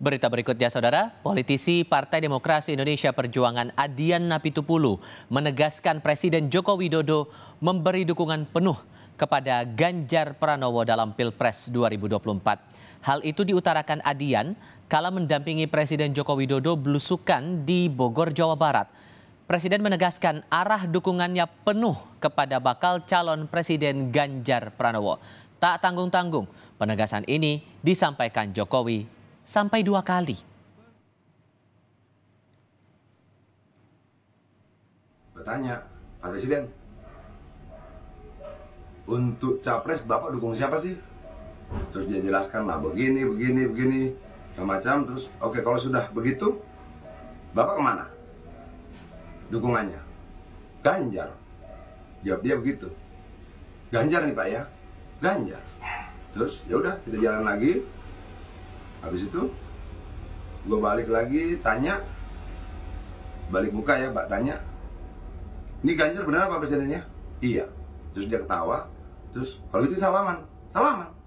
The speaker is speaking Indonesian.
Berita berikutnya saudara, politisi Partai Demokrasi Indonesia Perjuangan Adian Napitupulu menegaskan Presiden Joko Widodo memberi dukungan penuh kepada Ganjar Pranowo dalam Pilpres 2024. Hal itu diutarakan Adian kala mendampingi Presiden Joko Widodo belusukan di Bogor, Jawa Barat. Presiden menegaskan arah dukungannya penuh kepada bakal calon Presiden Ganjar Pranowo. Tak tanggung-tanggung, penegasan ini disampaikan Jokowi sampai dua kali. Bertanya, Pak Presiden, untuk capres Bapak dukung siapa sih? Terus dia jelaskan lah begini, begini, begini, macam terus oke okay, kalau sudah begitu Bapak kemana? Dukungannya? Ganjar. Jawab dia begitu. Ganjar nih Pak ya. Ganjar. Terus ya udah kita jalan lagi habis itu gue balik lagi tanya balik muka ya mbak tanya ini Ganjar benar apa presidennya iya terus dia ketawa terus kalau gitu salaman salaman